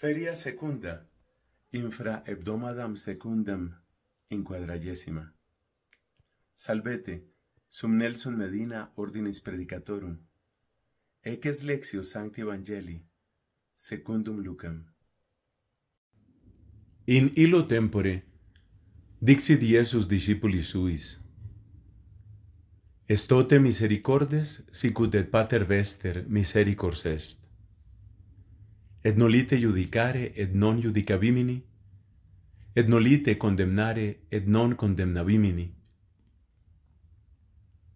Feria secunda. Infra hebdomadam secundam in quadragesima. Salvete, sum Nelson Medina ordinis predicatorum. Eques lexio sancti Evangelii, secundum Lucam. In illo tempore, dixit Iesus discipulis suis. Estote misericordes sicut et pater vester misericors est. et nolite judicare et non judicabimini, et nolite condemnare et non condemnabimini.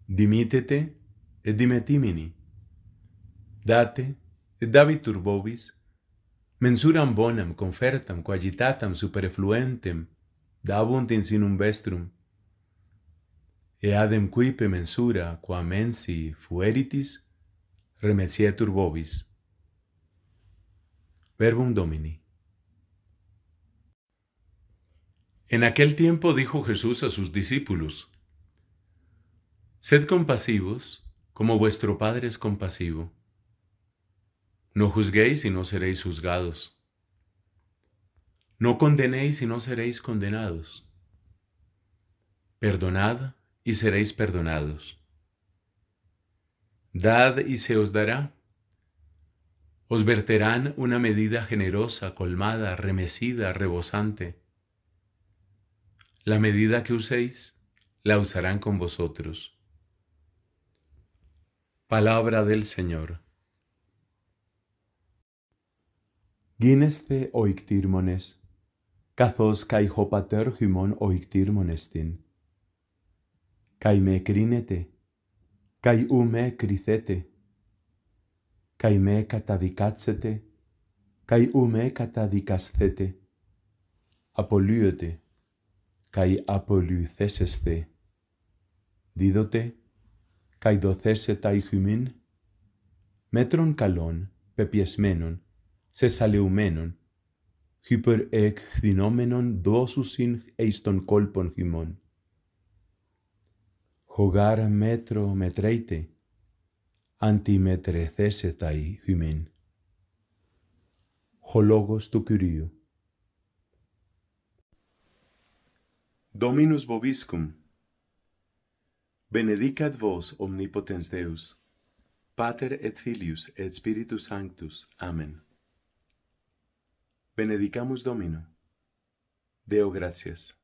Dimitete et dimetimini. Date et dabitur bovis, mensuram bonam confertam quagitatam superfluentem dabunt in sinum vestrum, et adem quipe mensura qua mensi fueritis, remetietur bovis. Verbum Domini. En aquel tiempo dijo Jesús a sus discípulos, Sed compasivos, como vuestro Padre es compasivo. No juzguéis y no seréis juzgados. No condenéis y no seréis condenados. Perdonad y seréis perdonados. Dad y se os dará os verterán una medida generosa, colmada, remecida, rebosante. La medida que uséis, la usarán con vosotros. Palabra del Señor. Gineste oictirmones, cazos caihopatergimon oictirmonestin. Caime crinete, caiume cricete καί με καταδικάτσετε, καί ου με καταδικασθέτε, απολύεται, καί απολυθέσεσθε, δίδοτε, καί δοθέσε τα ηχοιμήν, μέτρων καλών, πεπιεσμένων, σε σαλεουμένων, χυπερεκχδινόμενων συν εις των κόλπων χυμών. Χογάρ μέτρο μετρέιτε, Antimetre Thesetae Humen. Hologos tu Curio. Dominus Bobiscum. Benedicat vos, Omnipotens Deus. Pater et Filius et Spiritus Sanctus. Amen. Benedicamus Domino. Deo gratias.